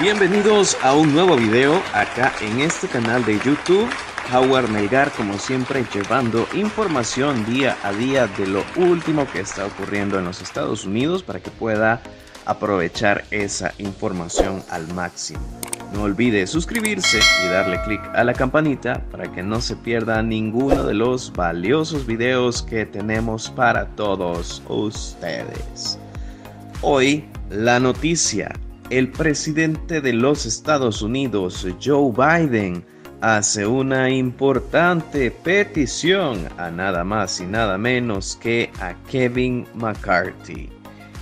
Bienvenidos a un nuevo video acá en este canal de YouTube. Howard Melgar, como siempre, llevando información día a día de lo último que está ocurriendo en los Estados Unidos para que pueda aprovechar esa información al máximo. No olvide suscribirse y darle clic a la campanita para que no se pierda ninguno de los valiosos videos que tenemos para todos ustedes. Hoy la noticia el presidente de los Estados Unidos, Joe Biden, hace una importante petición a nada más y nada menos que a Kevin McCarthy.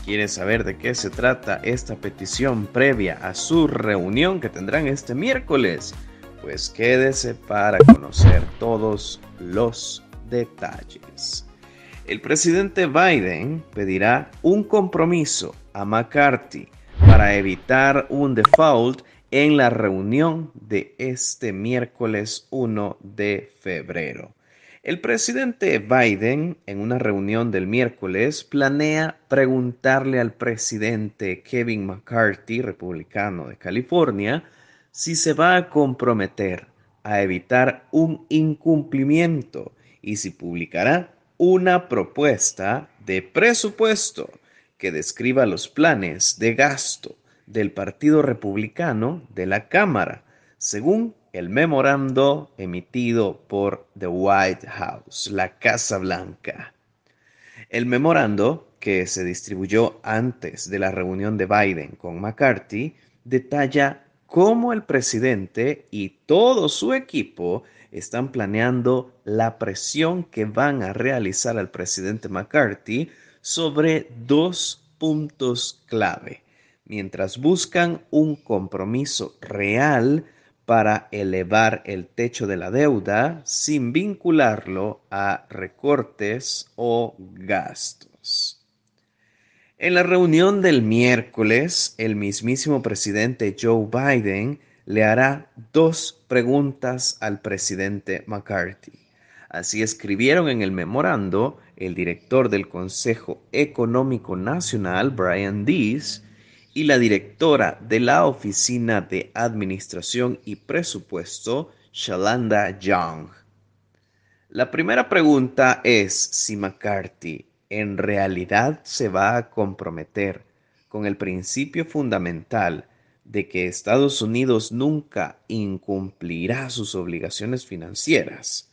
¿Quieres saber de qué se trata esta petición previa a su reunión que tendrán este miércoles? Pues quédese para conocer todos los detalles. El presidente Biden pedirá un compromiso a McCarthy para evitar un default en la reunión de este miércoles 1 de febrero. El presidente Biden, en una reunión del miércoles, planea preguntarle al presidente Kevin McCarthy, republicano de California, si se va a comprometer a evitar un incumplimiento y si publicará una propuesta de presupuesto que describa los planes de gasto del Partido Republicano de la Cámara, según el memorando emitido por The White House, la Casa Blanca. El memorando, que se distribuyó antes de la reunión de Biden con McCarthy, detalla cómo el presidente y todo su equipo están planeando la presión que van a realizar al presidente McCarthy sobre dos puntos clave mientras buscan un compromiso real para elevar el techo de la deuda sin vincularlo a recortes o gastos. En la reunión del miércoles, el mismísimo presidente Joe Biden le hará dos preguntas al presidente McCarthy. Así escribieron en el memorando el director del Consejo Económico Nacional, Brian Dees, y la directora de la Oficina de Administración y Presupuesto, Shalanda Young. La primera pregunta es si McCarthy en realidad se va a comprometer con el principio fundamental de que Estados Unidos nunca incumplirá sus obligaciones financieras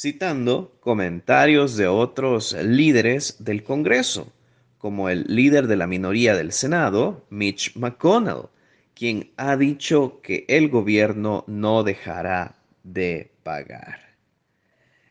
citando comentarios de otros líderes del Congreso, como el líder de la minoría del Senado, Mitch McConnell, quien ha dicho que el gobierno no dejará de pagar.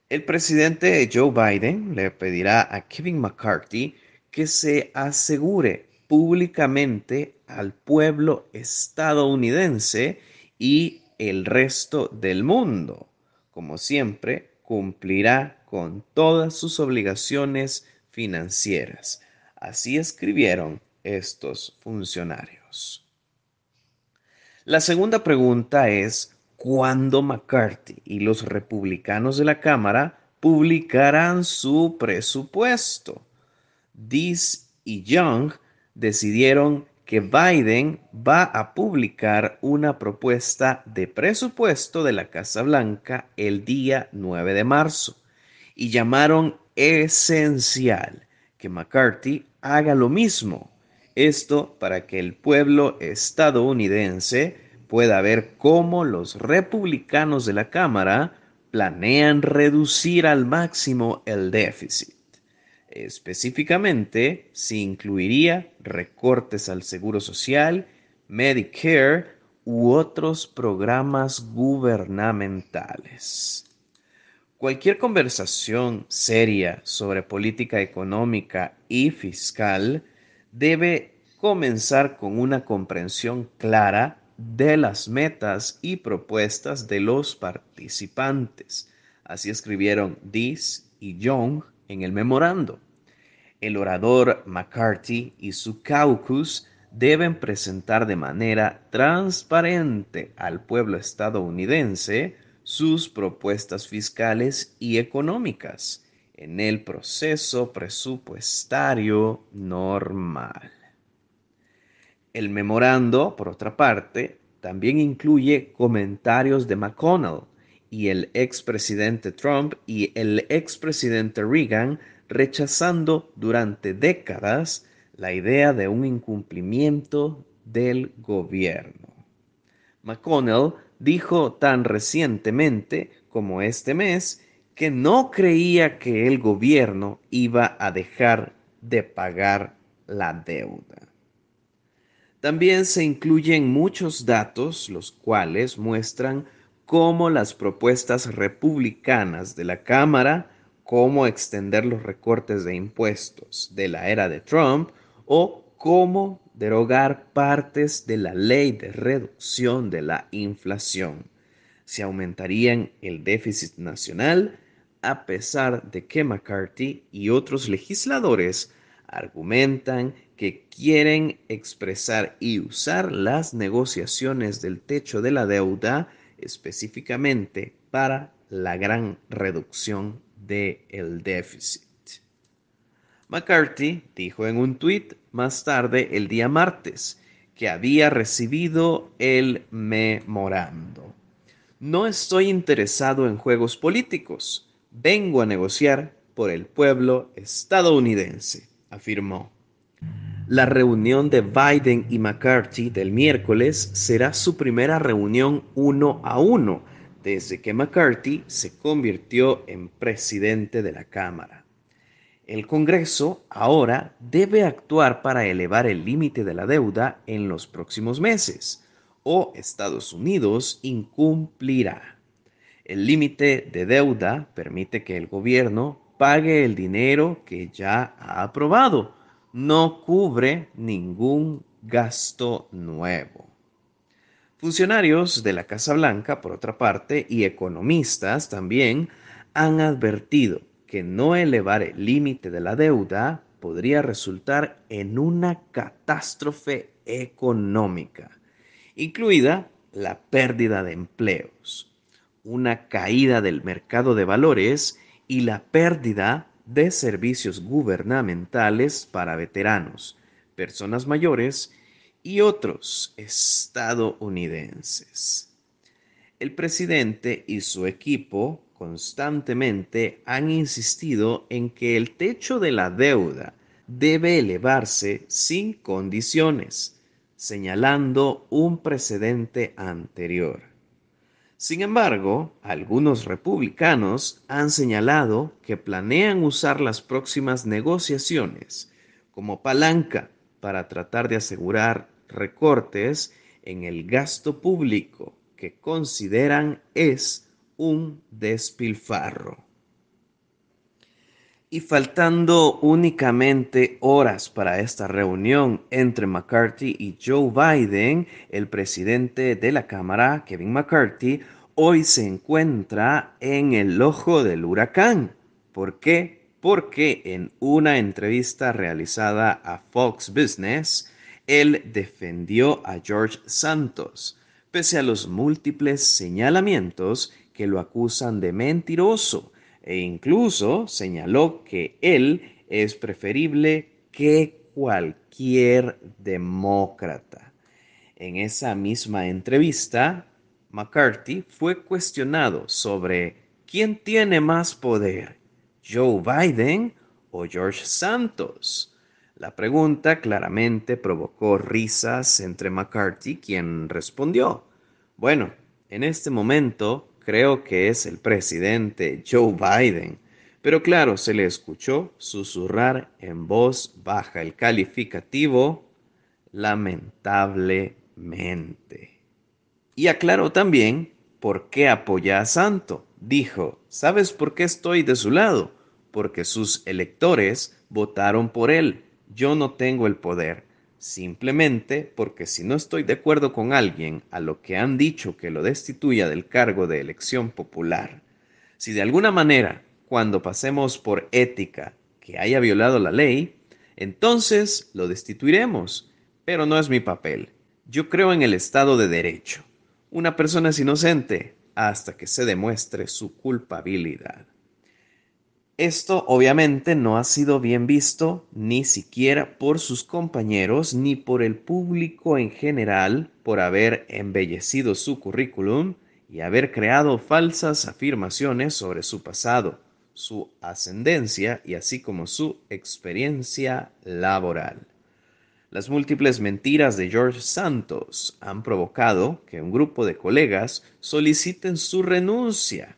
El presidente Joe Biden le pedirá a Kevin McCarthy que se asegure públicamente al pueblo estadounidense y el resto del mundo. Como siempre, cumplirá con todas sus obligaciones financieras. Así escribieron estos funcionarios. La segunda pregunta es, ¿cuándo McCarthy y los republicanos de la Cámara publicarán su presupuesto? Dis y Young decidieron que Biden va a publicar una propuesta de presupuesto de la Casa Blanca el día 9 de marzo y llamaron esencial que McCarthy haga lo mismo. Esto para que el pueblo estadounidense pueda ver cómo los republicanos de la Cámara planean reducir al máximo el déficit. Específicamente, si incluiría recortes al Seguro Social, Medicare u otros programas gubernamentales. Cualquier conversación seria sobre política económica y fiscal debe comenzar con una comprensión clara de las metas y propuestas de los participantes. Así escribieron Dis y Young en el memorando. El orador McCarthy y su caucus deben presentar de manera transparente al pueblo estadounidense sus propuestas fiscales y económicas en el proceso presupuestario normal. El memorando, por otra parte, también incluye comentarios de McConnell y el expresidente Trump y el expresidente Reagan rechazando durante décadas la idea de un incumplimiento del gobierno. McConnell dijo tan recientemente como este mes que no creía que el gobierno iba a dejar de pagar la deuda. También se incluyen muchos datos los cuales muestran cómo las propuestas republicanas de la Cámara, cómo extender los recortes de impuestos de la era de Trump o cómo derogar partes de la ley de reducción de la inflación. Se aumentarían el déficit nacional a pesar de que McCarthy y otros legisladores argumentan que quieren expresar y usar las negociaciones del techo de la deuda específicamente para la gran reducción del déficit. McCarthy dijo en un tuit más tarde el día martes que había recibido el memorando. No estoy interesado en juegos políticos, vengo a negociar por el pueblo estadounidense, afirmó. La reunión de Biden y McCarthy del miércoles será su primera reunión uno a uno desde que McCarthy se convirtió en presidente de la Cámara. El Congreso ahora debe actuar para elevar el límite de la deuda en los próximos meses, o Estados Unidos incumplirá. El límite de deuda permite que el gobierno pague el dinero que ya ha aprobado no cubre ningún gasto nuevo. Funcionarios de la Casa Blanca, por otra parte, y economistas también han advertido que no elevar el límite de la deuda podría resultar en una catástrofe económica, incluida la pérdida de empleos, una caída del mercado de valores y la pérdida de de servicios gubernamentales para veteranos, personas mayores y otros estadounidenses. El presidente y su equipo constantemente han insistido en que el techo de la deuda debe elevarse sin condiciones, señalando un precedente anterior. Sin embargo, algunos republicanos han señalado que planean usar las próximas negociaciones como palanca para tratar de asegurar recortes en el gasto público que consideran es un despilfarro. Y faltando únicamente horas para esta reunión entre McCarthy y Joe Biden, el presidente de la Cámara, Kevin McCarthy, hoy se encuentra en el ojo del huracán. ¿Por qué? Porque en una entrevista realizada a Fox Business, él defendió a George Santos, pese a los múltiples señalamientos que lo acusan de mentiroso e incluso señaló que él es preferible que cualquier demócrata. En esa misma entrevista, McCarthy fue cuestionado sobre quién tiene más poder, Joe Biden o George Santos. La pregunta claramente provocó risas entre McCarthy, quien respondió, bueno, en este momento creo que es el presidente Joe Biden. Pero claro, se le escuchó susurrar en voz baja el calificativo lamentablemente. Y aclaró también por qué apoya a Santo. Dijo, ¿sabes por qué estoy de su lado? Porque sus electores votaron por él. Yo no tengo el poder. Simplemente porque si no estoy de acuerdo con alguien a lo que han dicho que lo destituya del cargo de elección popular, si de alguna manera, cuando pasemos por ética, que haya violado la ley, entonces lo destituiremos. Pero no es mi papel. Yo creo en el Estado de Derecho. Una persona es inocente hasta que se demuestre su culpabilidad. Esto obviamente no ha sido bien visto ni siquiera por sus compañeros ni por el público en general por haber embellecido su currículum y haber creado falsas afirmaciones sobre su pasado, su ascendencia y así como su experiencia laboral. Las múltiples mentiras de George Santos han provocado que un grupo de colegas soliciten su renuncia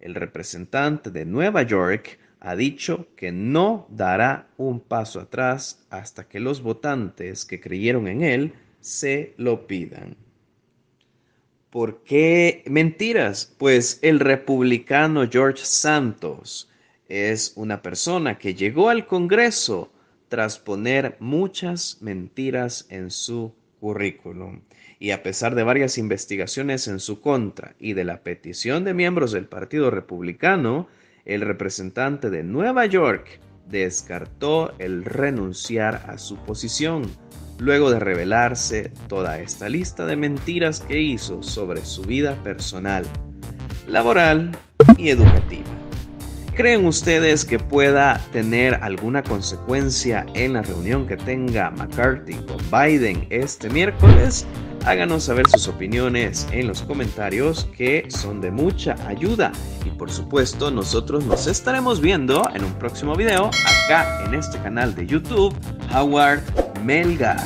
el representante de Nueva York ha dicho que no dará un paso atrás hasta que los votantes que creyeron en él se lo pidan. ¿Por qué mentiras? Pues el republicano George Santos es una persona que llegó al Congreso tras poner muchas mentiras en su currículum y a pesar de varias investigaciones en su contra y de la petición de miembros del Partido Republicano, el representante de Nueva York descartó el renunciar a su posición, luego de revelarse toda esta lista de mentiras que hizo sobre su vida personal, laboral y educativa. ¿Creen ustedes que pueda tener alguna consecuencia en la reunión que tenga McCarthy con Biden este miércoles? Háganos saber sus opiniones en los comentarios que son de mucha ayuda. Y por supuesto, nosotros nos estaremos viendo en un próximo video acá en este canal de YouTube, Howard Melgar.